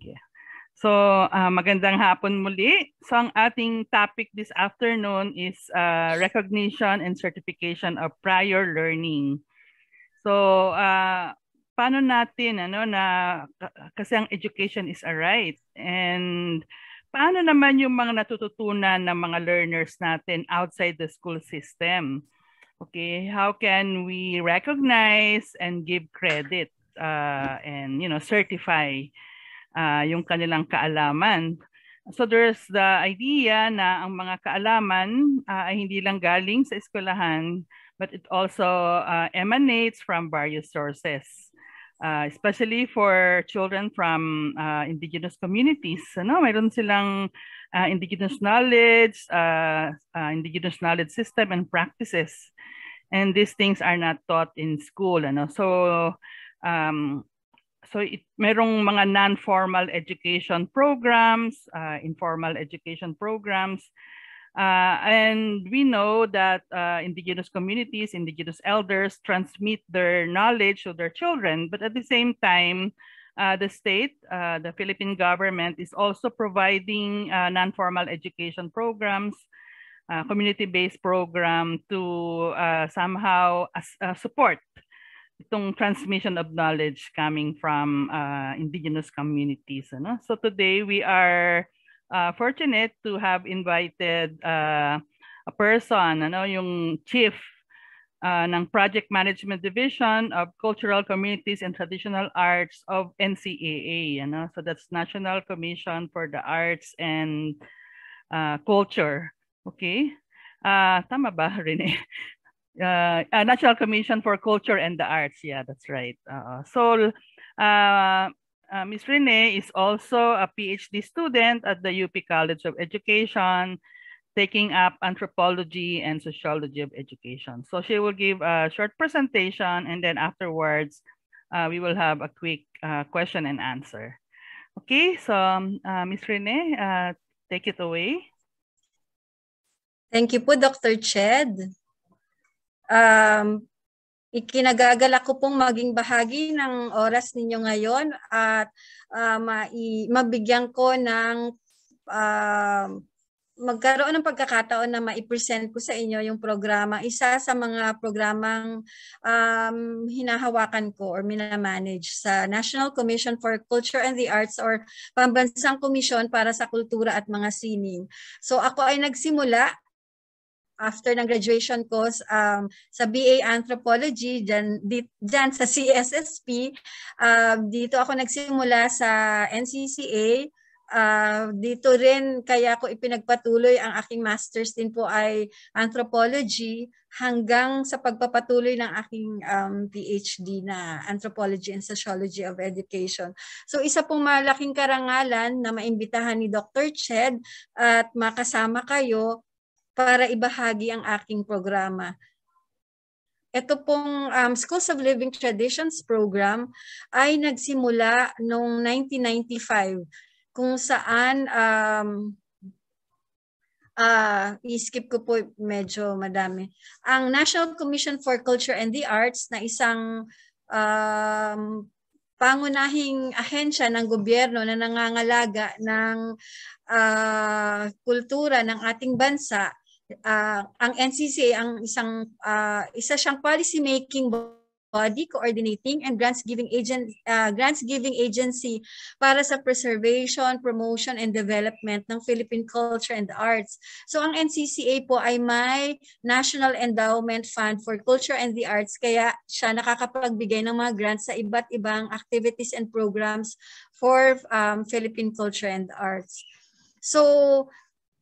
Sige. So, uh, magandang hapon muli. So, ang ating topic this afternoon is uh, recognition and certification of prior learning. So, uh, paano natin ano na kasi ang education is a right and paano naman yung mga natututunan ng mga learners natin outside the school system? Okay, how can we recognize and give credit uh, and you know certify uh, yung kanilang kaalaman. So there's the idea na ang mga kaalaman uh, ay hindi lang galing sa eskwelahan but it also uh, emanates from various sources. Uh, especially for children from uh, indigenous communities. Ano? Mayroon silang uh, indigenous knowledge, uh, uh, indigenous knowledge system and practices. And these things are not taught in school. Ano? So um, so it, merong mga non-formal education programs, uh, informal education programs. Uh, and we know that uh, indigenous communities, indigenous elders transmit their knowledge to their children, but at the same time, uh, the state, uh, the Philippine government is also providing uh, non-formal education programs, uh, community-based program to somehow as, support itong transmission of knowledge coming from uh, indigenous communities. Ano? So today we are uh, fortunate to have invited uh, a person, ano, yung chief uh, ng Project Management Division of Cultural Communities and Traditional Arts of NCAA. Ano? So that's National Commission for the Arts and uh, Culture. Okay? Uh, tama ba, Rene? uh, uh, National Commission for Culture and the Arts. Yeah, that's right. Uh, so, uh, uh, Ms. Renee is also a PhD student at the UP College of Education, taking up anthropology and sociology of education. So she will give a short presentation and then afterwards, uh, we will have a quick uh, question and answer. Okay, so um, uh, Miss uh, Ms. Renee, uh, take it away. Thank you po, Dr. Ched. Um, ikinagagalak ko pong maging bahagi ng oras ninyo ngayon at uh, mai- mabigyan ko ng uh, magkaroon ng pagkakataon na maipresent ko sa inyo yung programa. Isa sa mga programang um, hinahawakan ko or minamanage sa National Commission for Culture and the Arts or Pambansang Komisyon para sa Kultura at mga Sining. So ako ay nagsimula after ng graduation ko um, sa BA Anthropology, dyan, di, dyan sa CSSP, uh, um, dito ako nagsimula sa NCCA. Uh, um, dito rin kaya ko ipinagpatuloy ang aking master's din po ay anthropology hanggang sa pagpapatuloy ng aking um, PhD na Anthropology and Sociology of Education. So isa pong malaking karangalan na maimbitahan ni Dr. Ched at makasama kayo para ibahagi ang aking programa. Ito pong um, Schools of Living Traditions program ay nagsimula noong 1995 kung saan um, uh, i-skip ko po medyo madami. Ang National Commission for Culture and the Arts na isang um, pangunahing ahensya ng gobyerno na nangangalaga ng uh, kultura ng ating bansa uh, ang NCCA ang isang uh, isa siyang policy making body coordinating and grants giving agent uh, ah, grants giving agency para sa preservation, promotion and development ng Philippine culture and arts. So ang NCCA po ay may National Endowment Fund for Culture and the Arts kaya siya nakakapagbigay ng mga grants sa iba't ibang activities and programs for um, Philippine culture and arts. So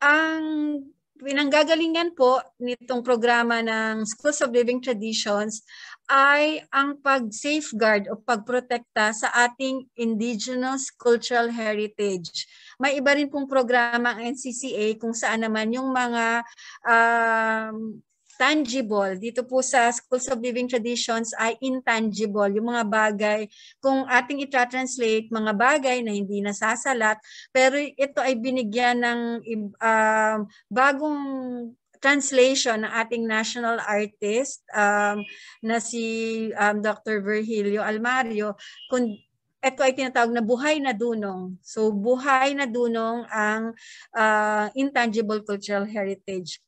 ang pinanggagalingan po nitong programa ng Schools of Living Traditions ay ang pag-safeguard o pagprotekta sa ating indigenous cultural heritage. May iba rin pong programa ang NCCA kung saan naman yung mga um, tangible. Dito po sa Schools of Living Traditions ay intangible. Yung mga bagay, kung ating itra-translate, mga bagay na hindi nasasalat, pero ito ay binigyan ng uh, bagong translation ng ating national artist um, na si um, Dr. Virgilio Almario, kung ito ay tinatawag na buhay na dunong. So buhay na dunong ang uh, intangible cultural heritage.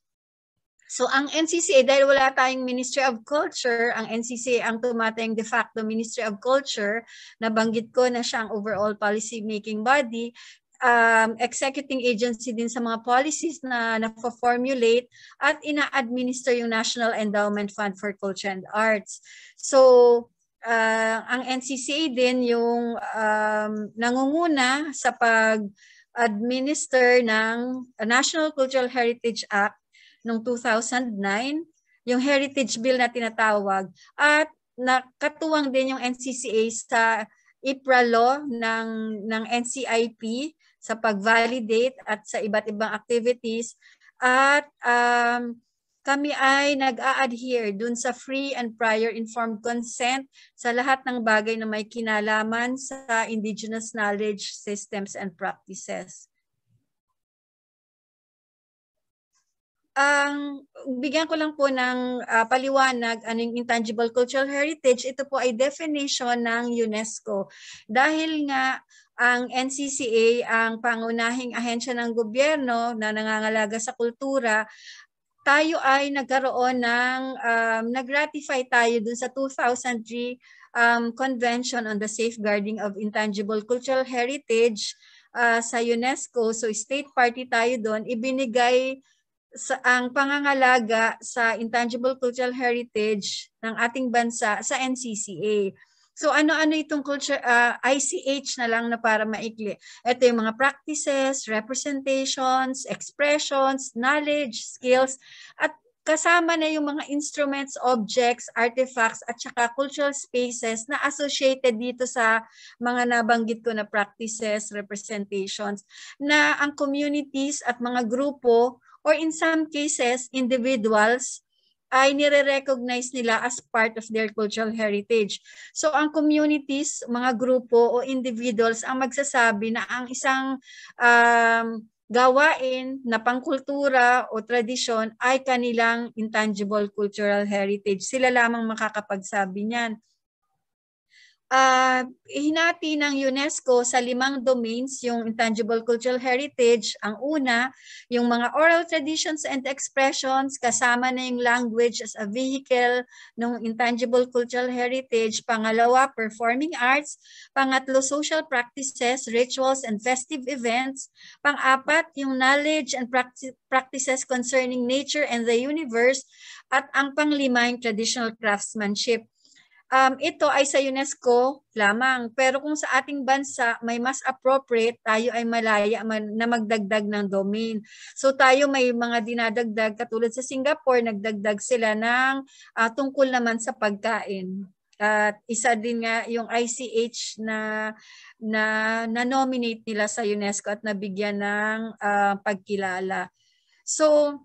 So ang NCCA, dahil wala tayong Ministry of Culture, ang NCCA ang tumatayong de facto Ministry of Culture, nabanggit ko na siya ang overall policy making body, um, executing agency din sa mga policies na na-formulate at ina-administer yung National Endowment Fund for Culture and Arts. So, uh, ang NCCA din yung um, nangunguna sa pag administer ng National Cultural Heritage Act noong 2009, yung heritage bill na tinatawag at nakatuwang din yung NCCA sa IPRA law ng ng NCIP sa pag-validate at sa iba't ibang activities at um, kami ay nag-a-adhere dun sa free and prior informed consent sa lahat ng bagay na may kinalaman sa indigenous knowledge systems and practices. ang um, bigyan ko lang po ng uh, paliwanag anong intangible cultural heritage ito po ay definition ng UNESCO dahil nga ang NCCA ang pangunahing ahensya ng gobyerno na nangangalaga sa kultura tayo ay nagkaroon ng um, nagratify tayo dun sa 2003 um, Convention on the Safeguarding of Intangible Cultural Heritage uh, sa UNESCO so state party tayo doon ibinigay sa ang pangangalaga sa intangible cultural heritage ng ating bansa sa NCCA. So ano-ano itong culture uh, ah, ICH na lang na para maikli. Ito yung mga practices, representations, expressions, knowledge, skills at kasama na yung mga instruments, objects, artifacts at saka cultural spaces na associated dito sa mga nabanggit ko na practices, representations na ang communities at mga grupo or in some cases, individuals ay nire-recognize nila as part of their cultural heritage. So ang communities, mga grupo o individuals ang magsasabi na ang isang um, gawain na pangkultura o tradisyon ay kanilang intangible cultural heritage. Sila lamang makakapagsabi niyan uh, ah, hinati ng UNESCO sa limang domains yung intangible cultural heritage. Ang una, yung mga oral traditions and expressions, kasama na yung language as a vehicle ng intangible cultural heritage. Pangalawa, performing arts. Pangatlo, social practices, rituals, and festive events. Pangapat, yung knowledge and practices concerning nature and the universe. At ang panglima, yung traditional craftsmanship um, ito ay sa UNESCO lamang. Pero kung sa ating bansa may mas appropriate, tayo ay malaya man, na magdagdag ng domain. So tayo may mga dinadagdag katulad sa Singapore, nagdagdag sila ng uh, tungkol naman sa pagkain. At isa din nga yung ICH na na na-nominate nila sa UNESCO at nabigyan ng uh, pagkilala. So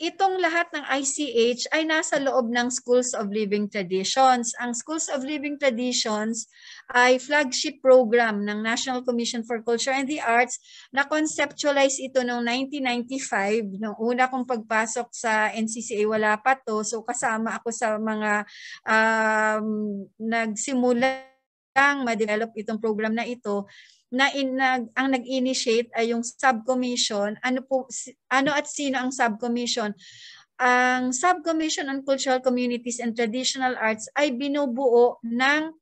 itong lahat ng ICH ay nasa loob ng Schools of Living Traditions. Ang Schools of Living Traditions ay flagship program ng National Commission for Culture and the Arts na conceptualize ito noong 1995. Noong una kong pagpasok sa NCCA, wala pa to. So kasama ako sa mga um, nagsimula lang ma-develop itong program na ito na inag, ang nag-initiate ay yung subcommission. Ano po ano at sino ang subcommission? Ang subcommission on cultural communities and traditional arts ay binubuo ng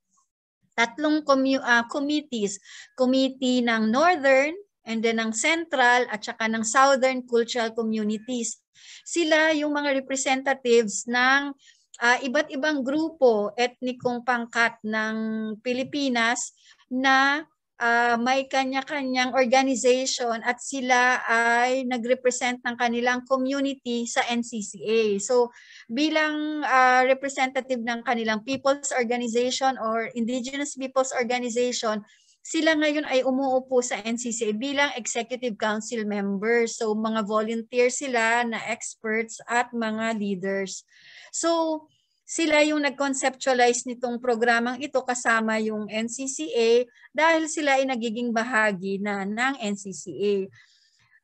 tatlong commu- uh, committees, committee ng Northern and then ng Central at saka ng Southern cultural communities. Sila yung mga representatives ng uh, iba't ibang grupo etnikong pangkat ng Pilipinas na uh, may kanya-kanyang organization at sila ay nagrepresent ng kanilang community sa NCCA. So bilang uh, representative ng kanilang people's organization or indigenous people's organization, sila ngayon ay umuupo sa NCCA bilang executive council member. So mga volunteer sila na experts at mga leaders. So sila yung nag-conceptualize nitong programang ito kasama yung NCCA dahil sila ay nagiging bahagi na ng NCCA.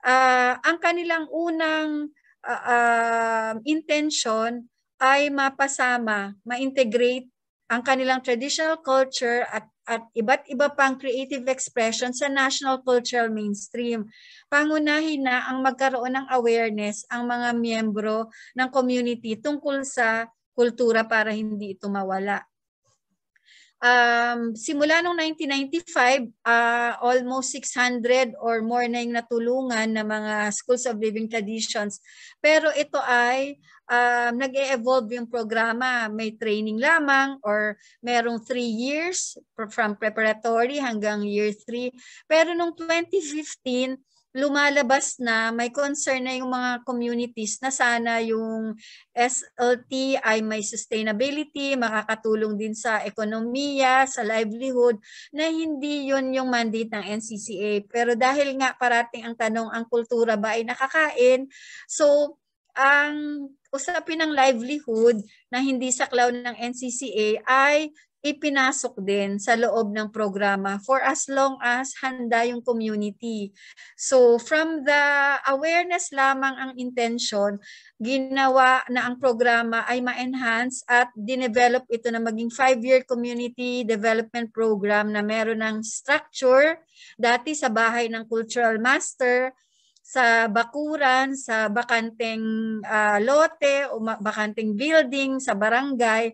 Uh, ah, ang kanilang unang uh, ah, uh, ah, intention ay mapasama, ma-integrate ang kanilang traditional culture at at iba't iba pang creative expression sa national cultural mainstream. Pangunahin na ang magkaroon ng awareness ang mga miyembro ng community tungkol sa kultura para hindi ito mawala. Um, simula noong 1995, uh, almost 600 or more na yung natulungan ng mga schools of living traditions. Pero ito ay um, nag-evolve yung programa. May training lamang or merong 3 years from preparatory hanggang year 3. Pero noong 2015, lumalabas na may concern na yung mga communities na sana yung SLT ay may sustainability, makakatulong din sa ekonomiya, sa livelihood, na hindi yon yung mandate ng NCCA. Pero dahil nga parating ang tanong, ang kultura ba ay nakakain? So, ang usapin ng livelihood na hindi saklaw ng NCCA ay ipinasok din sa loob ng programa for as long as handa yung community. So from the awareness lamang ang intention, ginawa na ang programa ay ma-enhance at dinevelop ito na maging five-year community development program na meron ng structure, dati sa bahay ng cultural master, sa bakuran, sa bakanteng uh, lote o bakanteng building, sa barangay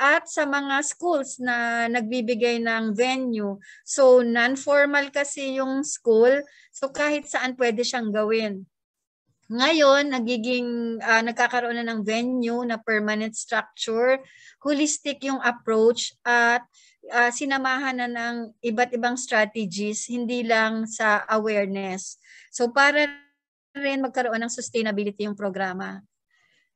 at sa mga schools na nagbibigay ng venue. So non-formal kasi yung school, so kahit saan pwede siyang gawin. Ngayon, nagiging uh, nagkakaroon na ng venue na permanent structure, holistic yung approach at uh, sinamahan na ng iba't ibang strategies, hindi lang sa awareness. So para rin magkaroon ng sustainability yung programa.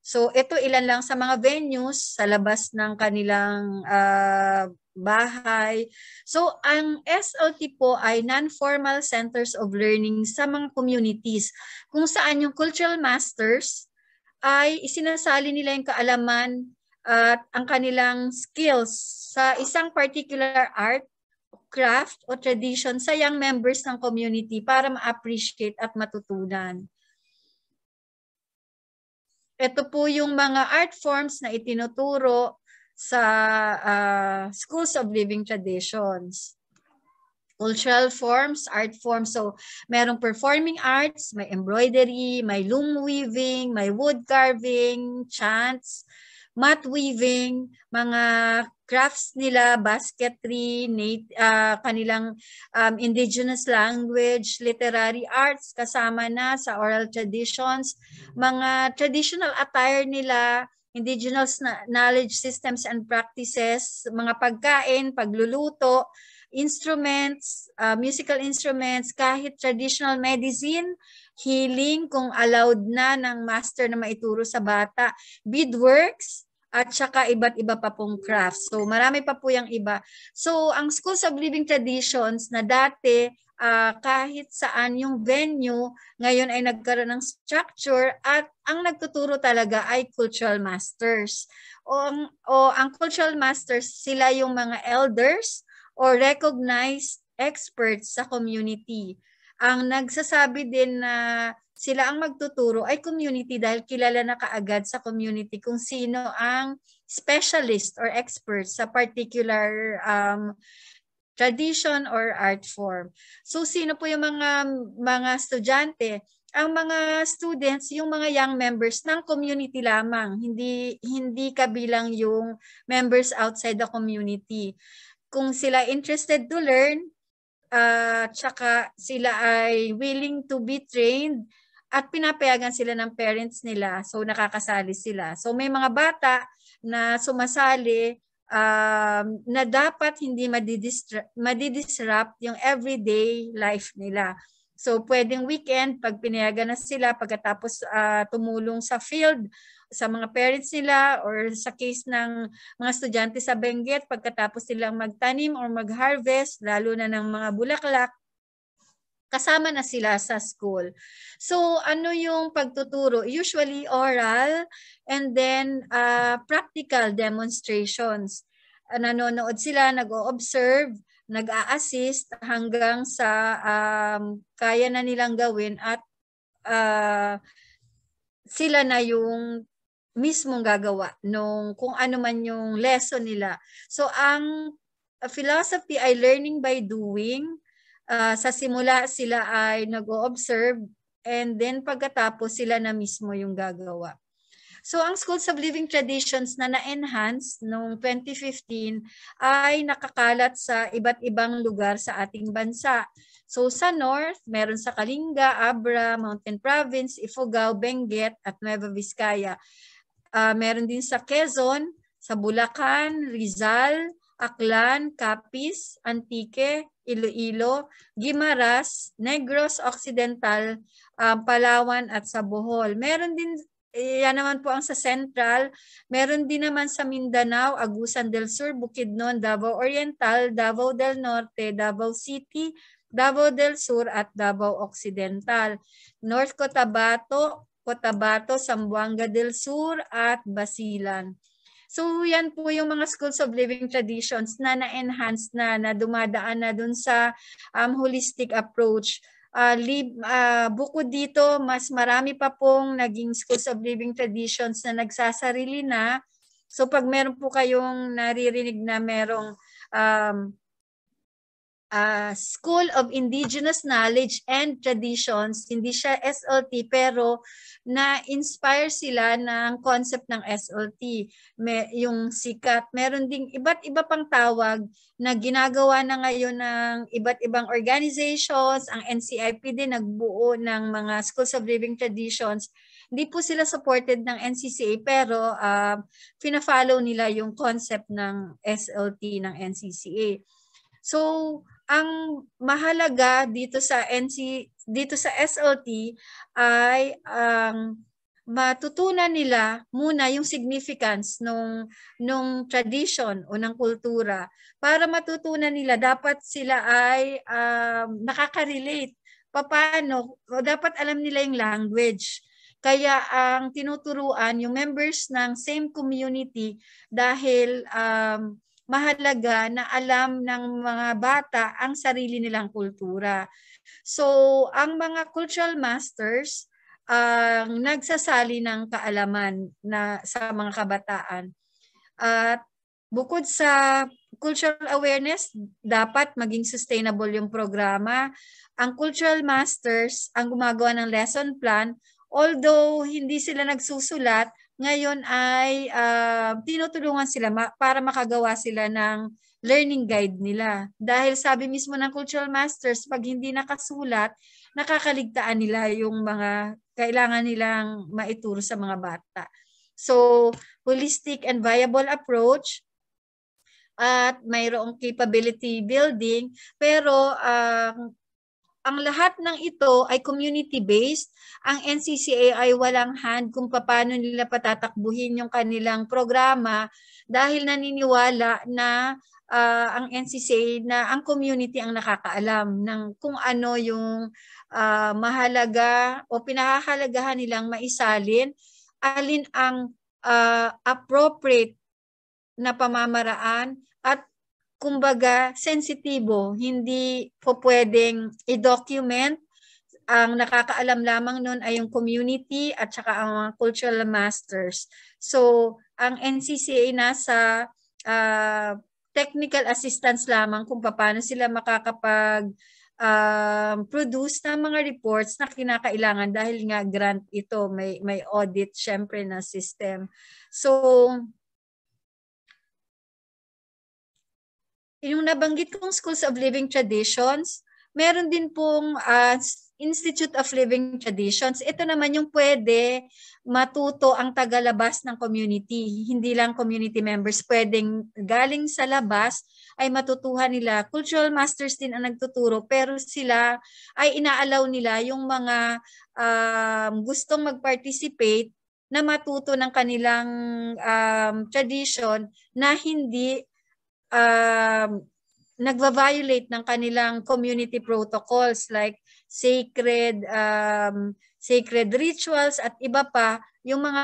So ito ilan lang sa mga venues sa labas ng kanilang uh, bahay. So ang SLT po ay non-formal centers of learning sa mga communities kung saan yung cultural masters ay isinasali nila yung kaalaman at ang kanilang skills sa isang particular art craft o tradition sa young members ng community para ma-appreciate at matutunan. Ito po yung mga art forms na itinuturo sa uh, schools of living traditions. Cultural forms, art forms. So, merong performing arts, may embroidery, may loom weaving, may wood carving, chants, mat weaving, mga crafts nila, basketry, nat- uh, kanilang um, indigenous language, literary arts kasama na sa oral traditions, mga traditional attire nila, indigenous na- knowledge systems and practices, mga pagkain, pagluluto, instruments, uh, musical instruments, kahit traditional medicine, healing kung allowed na ng master na maituro sa bata, beadworks, at saka iba't iba pa pong crafts. So marami pa po yung iba. So ang Schools of Living Traditions na dati uh, kahit saan yung venue, ngayon ay nagkaroon ng structure at ang nagtuturo talaga ay cultural masters. O ang, o ang cultural masters, sila yung mga elders or recognized experts sa community. Ang nagsasabi din na sila ang magtuturo ay community dahil kilala na kaagad sa community kung sino ang specialist or expert sa particular um, tradition or art form. So sino po yung mga mga estudyante? Ang mga students, yung mga young members ng community lamang, hindi hindi kabilang yung members outside the community. Kung sila interested to learn, uh, tsaka sila ay willing to be trained, at pinapayagan sila ng parents nila so nakakasali sila. So may mga bata na sumasali um, na dapat hindi madidisrupt yung everyday life nila. So pwedeng weekend pag pinayagan na sila pagkatapos uh, tumulong sa field sa mga parents nila or sa case ng mga estudyante sa Benguet pagkatapos silang magtanim or magharvest lalo na ng mga bulaklak kasama na sila sa school. So ano yung pagtuturo? Usually oral and then uh, practical demonstrations. Ah, nanonood sila, nag-o-observe, nag-a-assist hanggang sa um, kaya na nilang gawin at uh, sila na yung mismong gagawa nung kung ano man yung lesson nila. So ang philosophy ay learning by doing uh, sa simula sila ay nag-o-observe and then pagkatapos sila na mismo yung gagawa. So ang Schools of Living Traditions na na-enhance noong 2015 ay nakakalat sa iba't ibang lugar sa ating bansa. So sa North, meron sa Kalinga, Abra, Mountain Province, Ifugao, Benguet at Nueva Vizcaya. Uh, meron din sa Quezon, sa Bulacan, Rizal, Aklan, Capiz, Antique, Iloilo, Guimaras, Negros Occidental, uh, Palawan at sa Bohol. Meron din yan naman po ang sa Central. Meron din naman sa Mindanao, Agusan del Sur, Bukidnon, Davao Oriental, Davao del Norte, Davao City, Davao del Sur at Davao Occidental. North Cotabato, Cotabato, Sambuanga del Sur at Basilan. So yan po yung mga schools of living traditions na na-enhance na, na dumadaan na dun sa um, holistic approach uh, lib, uh, bukod dito, mas marami pa pong naging schools of living traditions na nagsasarili na. So pag meron po kayong naririnig na merong um, uh, School of Indigenous Knowledge and Traditions. Hindi siya SLT pero na-inspire sila ng concept ng SLT, May, yung sikat. Meron ding iba't iba pang tawag na ginagawa na ngayon ng iba't ibang organizations. Ang NCIP din nagbuo ng mga Schools of Living Traditions. Hindi po sila supported ng NCCA pero uh, fina-follow nila yung concept ng SLT ng NCCA. So, ang mahalaga dito sa NC dito sa SLT ay ang um, matutunan nila muna yung significance nung nung tradition o ng kultura para matutunan nila dapat sila ay um, nakaka-relate paano dapat alam nila yung language kaya ang tinuturuan yung members ng same community dahil um, mahalaga na alam ng mga bata ang sarili nilang kultura. So, ang mga cultural masters ang uh, nagsasali ng kaalaman na sa mga kabataan. At uh, bukod sa cultural awareness, dapat maging sustainable yung programa. Ang cultural masters ang gumagawa ng lesson plan, although hindi sila nagsusulat, ngayon ay uh, tinutulungan sila ma- para makagawa sila ng learning guide nila. Dahil sabi mismo ng cultural masters, pag hindi nakasulat, nakakaligtaan nila yung mga kailangan nilang maituro sa mga bata. So, holistic and viable approach at mayroong capability building pero ang uh, ang lahat ng ito ay community-based. Ang NCCA ay walang hand kung paano nila patatakbuhin yung kanilang programa dahil naniniwala na uh, ang NCCA na ang community ang nakakaalam ng kung ano yung uh, mahalaga o pinahahalagahan nilang maisalin, alin ang uh, appropriate na pamamaraan kumbaga, sensitibo. Hindi po pwedeng i-document. Ang nakakaalam lamang nun ay yung community at saka ang mga cultural masters. So, ang NCCA nasa uh, ah, technical assistance lamang kung paano sila makakapag um, produce ng mga reports na kinakailangan dahil nga grant ito, may, may audit syempre na system. So, yung nabanggit kong Schools of Living Traditions, meron din pong uh, Institute of Living Traditions. Ito naman yung pwede matuto ang tagalabas ng community. Hindi lang community members pwedeng galing sa labas ay matutuhan nila. Cultural masters din ang nagtuturo pero sila ay inaalaw nila yung mga um, gustong mag-participate na matuto ng kanilang um, tradition na hindi um, nagva-violate ng kanilang community protocols like sacred um, sacred rituals at iba pa yung mga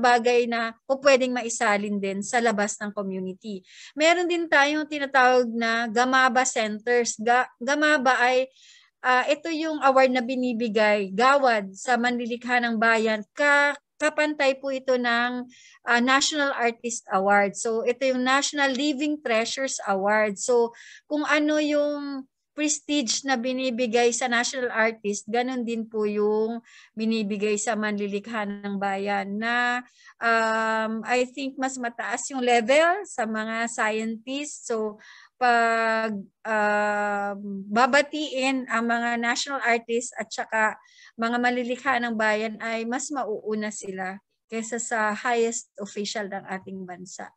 bagay na o pwedeng maisalin din sa labas ng community. Meron din tayong tinatawag na Gamaba Centers. Ga- Gamaba ay uh, ito yung award na binibigay gawad sa manlilikha ng bayan ka kapantay po ito ng uh, National Artist Award. So ito yung National Living Treasures Award. So kung ano yung prestige na binibigay sa national artist, ganun din po yung binibigay sa manlilikha ng bayan na um, I think mas mataas yung level sa mga scientists. So pag uh, babatiin ang mga national artists at saka mga malilikha ng bayan ay mas mauuna sila kaysa sa highest official ng ating bansa.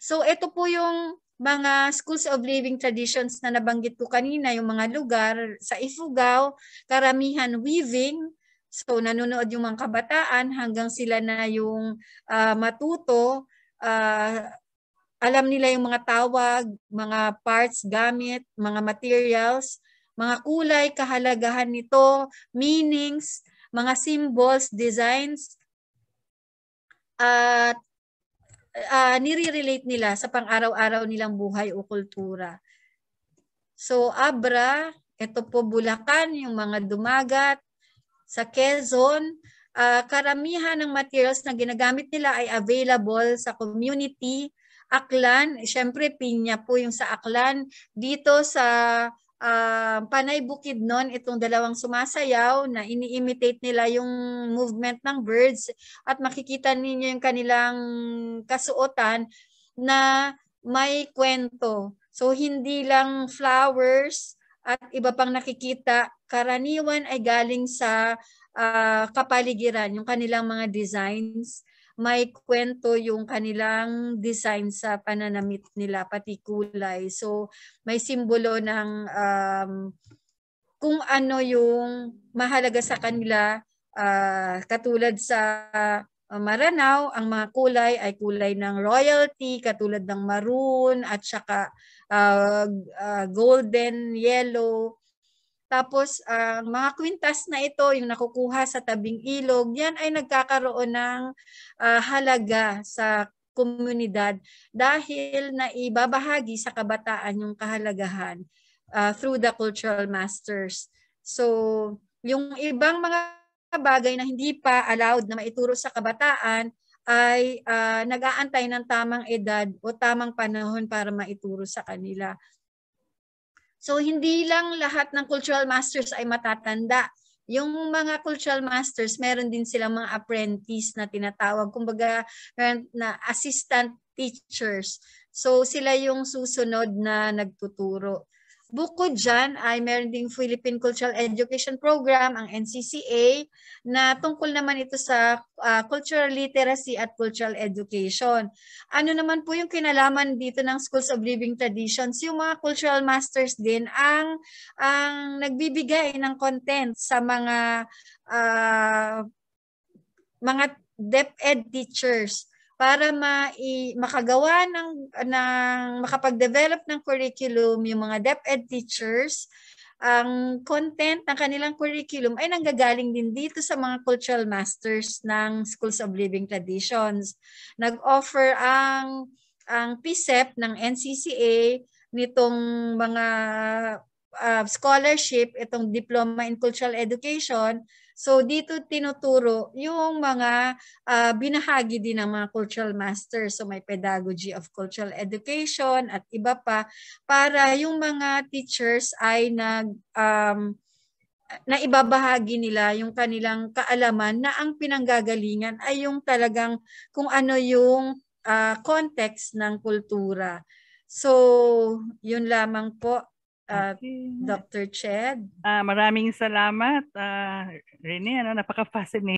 So ito po yung mga schools of living traditions na nabanggit ko kanina, yung mga lugar sa Ifugao, karamihan weaving, so nanonood yung mga kabataan hanggang sila na yung uh, matuto uh, alam nila yung mga tawag, mga parts, gamit, mga materials, mga kulay, kahalagahan nito, meanings, mga symbols, designs, at uh, nire-relate nila sa pang-araw-araw nilang buhay o kultura. So, Abra, ito po Bulacan, yung mga dumagat, sa Quezon, uh, karamihan ng materials na ginagamit nila ay available sa community Aklan, syempre pinya po yung sa Aklan. Dito sa uh, Panay Bukid noon, itong dalawang sumasayaw na ini-imitate nila yung movement ng birds at makikita ninyo yung kanilang kasuotan na may kwento. So hindi lang flowers at iba pang nakikita, karaniwan ay galing sa uh, kapaligiran, yung kanilang mga designs may kwento yung kanilang design sa pananamit nila, pati kulay. So, may simbolo ng um, kung ano yung mahalaga sa kanila. Uh, katulad sa Maranao, ang mga kulay ay kulay ng royalty, katulad ng maroon at saka uh, uh, golden, yellow. Tapos ang uh, mga kwintas na ito, yung nakukuha sa tabing ilog, yan ay nagkakaroon ng uh, halaga sa komunidad dahil na ibabahagi sa kabataan yung kahalagahan uh, through the cultural masters. So, yung ibang mga bagay na hindi pa allowed na maituro sa kabataan ay uh, nag-aantay ng tamang edad o tamang panahon para maituro sa kanila. So hindi lang lahat ng cultural masters ay matatanda. Yung mga cultural masters, meron din silang mga apprentice na tinatawag, kumbaga na assistant teachers. So sila yung susunod na nagtuturo. Bukod dyan ay meron ding Philippine Cultural Education Program, ang NCCA, na tungkol naman ito sa uh, cultural literacy at cultural education. Ano naman po yung kinalaman dito ng Schools of Living Traditions? Yung mga cultural masters din ang, ang nagbibigay ng content sa mga uh, mga DepEd teachers para ma makagawa ng, ng makapag-develop ng curriculum yung mga DepEd teachers, ang content ng kanilang curriculum ay nanggagaling din dito sa mga cultural masters ng Schools of Living Traditions. Nag-offer ang ang PSEP e ng NCCA nitong mga uh, scholarship, itong Diploma in Cultural Education So dito tinuturo yung mga uh, binahagi din ng mga cultural masters. So may pedagogy of cultural education at iba pa para yung mga teachers ay nag um, na ibabahagi nila yung kanilang kaalaman na ang pinanggagalingan ay yung talagang kung ano yung uh, context ng kultura. So, yun lamang po uh, okay. Dr. Ched. Uh, maraming salamat, uh, Rene. Ano, napaka-fascinating